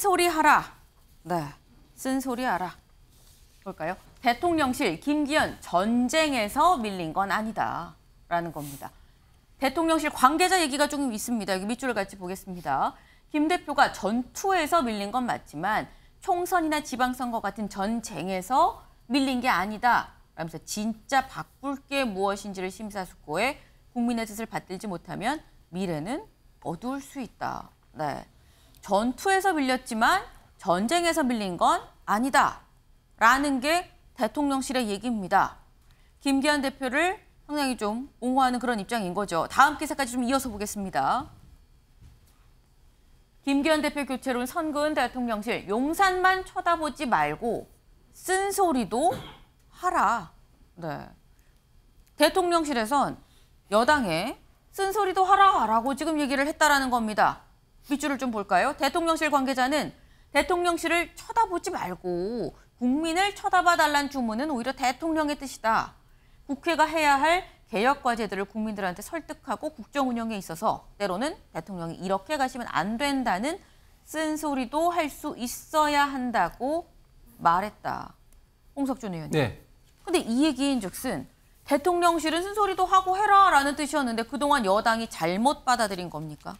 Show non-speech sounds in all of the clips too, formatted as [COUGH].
쓴소리 하라. 네, 쓴소리 하라. 볼까요? 대통령실 김기현 전쟁에서 밀린 건 아니다라는 겁니다. 대통령실 관계자 얘기가 조 있습니다. 여기 밑줄을 같이 보겠습니다. 김 대표가 전투에서 밀린 건 맞지만 총선이나 지방선거 같은 전쟁에서 밀린 게 아니다. 라면서 진짜 바꿀 게 무엇인지를 심사숙고해 국민의 뜻을 받들지 못하면 미래는 어두울 수 있다. 네. 전투에서 빌렸지만 전쟁에서 빌린 건 아니다. 라는 게 대통령실의 얘기입니다. 김기현 대표를 상당히 좀 옹호하는 그런 입장인 거죠. 다음 기사까지 좀 이어서 보겠습니다. 김기현 대표 교체론 선근 대통령실 용산만 쳐다보지 말고 쓴소리도 하라. 네. 대통령실에선 여당에 쓴소리도 하라라고 지금 얘기를 했다라는 겁니다. 밑줄을 좀 볼까요? 대통령실 관계자는 대통령실을 쳐다보지 말고 국민을 쳐다봐 달란 주문은 오히려 대통령의 뜻이다. 국회가 해야 할 개혁 과제들을 국민들한테 설득하고 국정 운영에 있어서 때로는 대통령이 이렇게 가시면 안 된다는 쓴소리도 할 수 있어야 한다고 말했다. 홍석준 의원님. 네. 근데 이 얘기인즉슨 대통령실은 쓴소리도 하고 해라라는 뜻이었는데 그동안 여당이 잘못 받아들인 겁니까?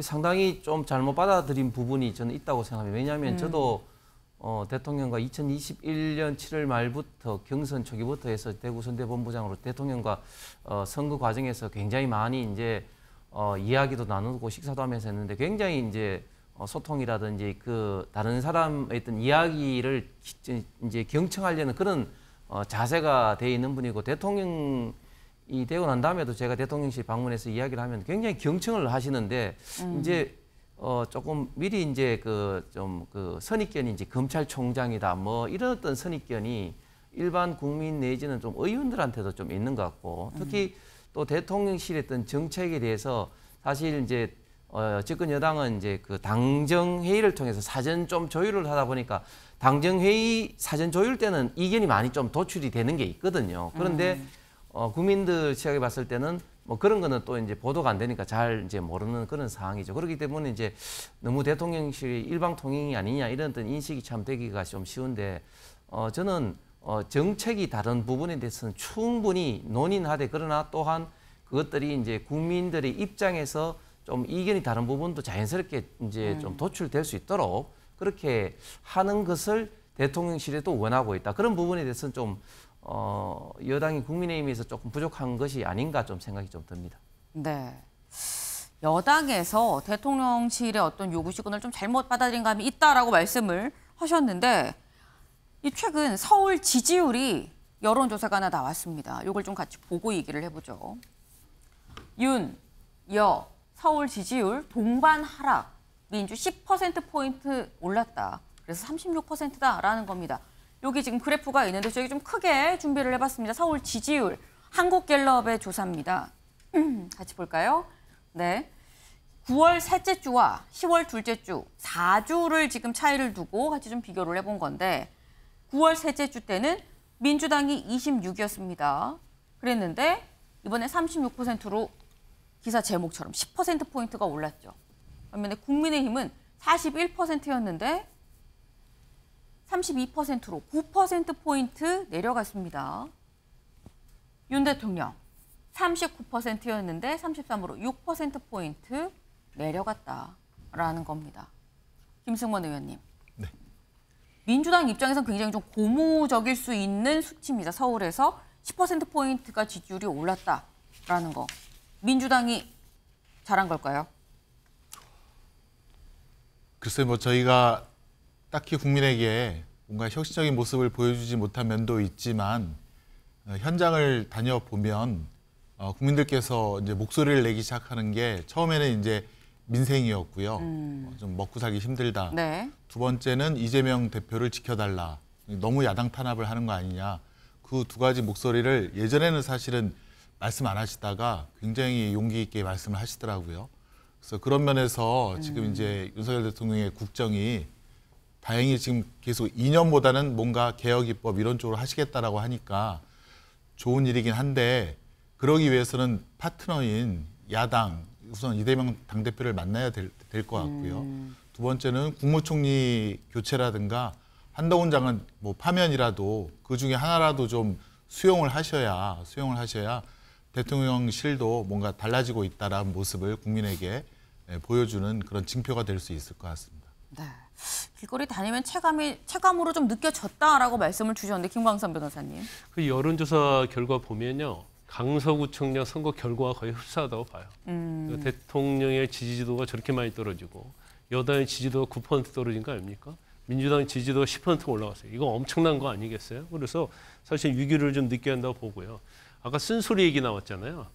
상당히 좀 잘못 받아들인 부분이 저는 있다고 생각합니다. 왜냐하면 음. 저도 어, 대통령과 2021년 7월 말부터 경선 초기부터 해서 대구선대본부장으로 대통령과 어, 선거 과정에서 굉장히 많이 이제 어, 이야기도 나누고 식사도 하면서 했는데 굉장히 이제 어, 소통이라든지 그 다른 사람의 어떤 이야기를 이제 경청하려는 그런 어, 자세가 돼 있는 분이고 대통령 이 되고 난 다음에도 제가 대통령실 방문해서 이야기를 하면 굉장히 경청을 하시는데 음. 이제 어 조금 미리 이제 그 좀그 그 선입견인지 검찰총장이다 뭐 이런 어떤 선입견이 일반 국민 내지는 좀 의원들한테도 좀 있는 것 같고 특히 음. 또 대통령실에 어떤 정책에 대해서 사실 이제 어, 집권 여당은 이제 그 당정 회의를 통해서 사전 좀 조율을 하다 보니까 당정 회의 사전 조율 때는 이견이 많이 좀 도출이 되는 게 있거든요. 그런데 음. 어, 국민들 시각에 봤을 때는 뭐 그런 거는 또 이제 보도가 안 되니까 잘 이제 모르는 그런 상황이죠. 그렇기 때문에 이제 너무 대통령실이 일방 통행이 아니냐 이런 어떤 인식이 참 되기가 좀 쉬운데 어, 저는 어, 정책이 다른 부분에 대해서는 충분히 논의하되 그러나 또한 그것들이 이제 국민들의 입장에서 좀 이견이 다른 부분도 자연스럽게 이제 음. 좀 도출될 수 있도록 그렇게 하는 것을 대통령실에도 원하고 있다. 그런 부분에 대해서는 좀 어, 여당이 국민의힘에서 조금 부족한 것이 아닌가 좀 생각이 좀 듭니다. 네. 여당에서 대통령실의 어떤 요구시군을 좀 잘못 받아들인 감이 있다라고 말씀을 하셨는데 이 최근 서울 지지율이 여론조사가 하나 나왔습니다. 이걸 좀 같이 보고 얘기를 해보죠. 윤, 여, 서울 지지율 동반 하락, 민주 10%포인트 올랐다. 그래서 36%다라는 겁니다. 여기 지금 그래프가 있는데 저기좀 크게 준비를 해봤습니다. 서울 지지율 한국갤럽의 조사입니다. 음, 같이 볼까요? 네. 9월 셋째 주와 10월 둘째 주, 4주를 지금 차이를 두고 같이 좀 비교를 해본 건데 9월 셋째 주 때는 민주당이 26이었습니다. 그랬는데 이번에 36%로 기사 제목처럼 10%포인트가 올랐죠. 반면에 국민의힘은 41%였는데 32%로 9%포인트 내려갔습니다. 윤 대통령 39%였는데 33으로 6%포인트 내려갔다라는 겁니다. 김승원 의원님. 네. 민주당 입장에선 굉장히 좀 고무적일 수 있는 수치입니다. 서울에서 10%포인트가 지지율이 올랐다라는 거. 민주당이 잘한 걸까요? 글쎄 뭐 저희가 딱히 국민에게 뭔가 혁신적인 모습을 보여주지 못한 면도 있지만 어, 현장을 다녀보면 어, 국민들께서 이제 목소리를 내기 시작하는 게 처음에는 이제 민생이었고요. 음. 어, 좀 먹고 살기 힘들다. 네. 두 번째는 이재명 대표를 지켜달라. 너무 야당 탄압을 하는 거 아니냐. 그 두 가지 목소리를 예전에는 사실은 말씀 안 하시다가 굉장히 용기 있게 말씀을 하시더라고요. 그래서 그런 면에서 지금 음. 이제 윤석열 대통령의 국정이 다행히 지금 계속 2년보다는 뭔가 개혁 입법 이런 쪽으로 하시겠다라고 하니까 좋은 일이긴 한데 그러기 위해서는 파트너인 야당 우선 이대명 당대표를 만나야 될 것 같고요. 음. 두 번째는 국무총리 교체라든가 한동훈 장은 뭐 파면이라도 그 중에 하나라도 좀 수용을 하셔야 수용을 하셔야 대통령실도 뭔가 달라지고 있다라는 모습을 국민에게 예, 보여주는 그런 징표가 될 수 있을 것 같습니다. 네. 길거리 다니면 체감이 체감으로 좀 느껴졌다라고 말씀을 주셨는데 김광선 변호사님. 그 여론조사 결과 보면요. 강서구청장 선거 결과와 거의 흡사하다고 봐요. 음. 그러니까 대통령의 지지도가 저렇게 많이 떨어지고 여당의 지지도가 9% 떨어진 거 아닙니까? 민주당 지지도가 10% 올라갔어요. 이거 엄청난 거 아니겠어요? 그래서 사실 위기를 좀 느껴야 한다고 보고요. 아까 쓴소리 얘기 나왔잖아요.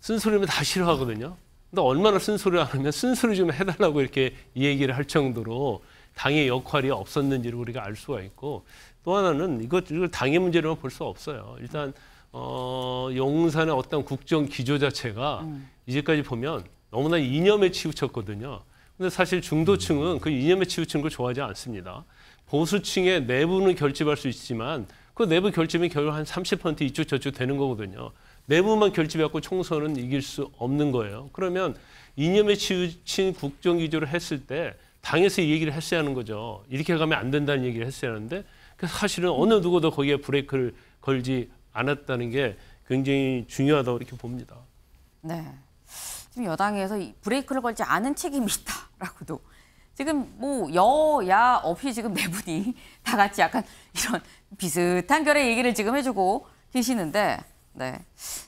쓴소리면 다 싫어하거든요. 근데 얼마나 쓴소리를 하면 쓴소리 좀 해달라고 이렇게 얘기를 할 정도로 당의 역할이 없었는지를 우리가 알 수가 있고 또 하나는 이것, 을 당의 문제로만 볼 수 없어요. 일단 어, 용산의 어떤 국정 기조 자체가 음. 이제까지 보면 너무나 이념에 치우쳤거든요. 근데 사실 중도층은 그 이념에 치우친 걸 좋아하지 않습니다. 보수층의 내부는 결집할 수 있지만 그 내부 결집이 결국 한 30% 이쪽 저쪽 되는 거거든요. 내부만 결집해갖고 총선은 이길 수 없는 거예요. 그러면 이념에 치우친 국정 기조를 했을 때 당에서 이 얘기를 했어야 하는 거죠. 이렇게 가면 안 된다는 얘기를 했어야 하는데 그 사실은 어느 누구도 거기에 브레이크를 걸지 않았다는 게 굉장히 중요하다고 이렇게 봅니다. 네. 지금 여당에서 브레이크를 걸지 않은 책임이 있다라고도 지금 뭐 여야 없이 지금 네 분이 [LAUGHS] 다 같이 약간 이런 비슷한 결의 얘기를 지금 해주고 계시는데 네.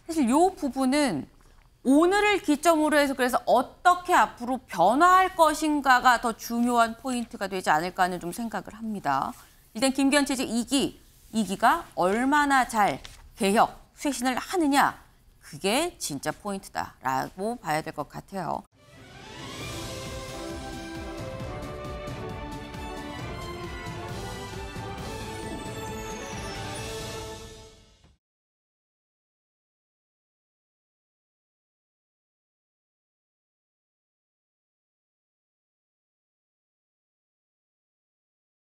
사실 이 부분은 오늘을 기점으로 해서 그래서 어떻게 앞으로 변화할 것인가가 더 중요한 포인트가 되지 않을까 하는 좀 생각을 합니다. 일단 김기현 체제 2기, 2기가 얼마나 잘 개혁, 쇄신을 하느냐 그게 진짜 포인트다라고 봐야 될 것 같아요.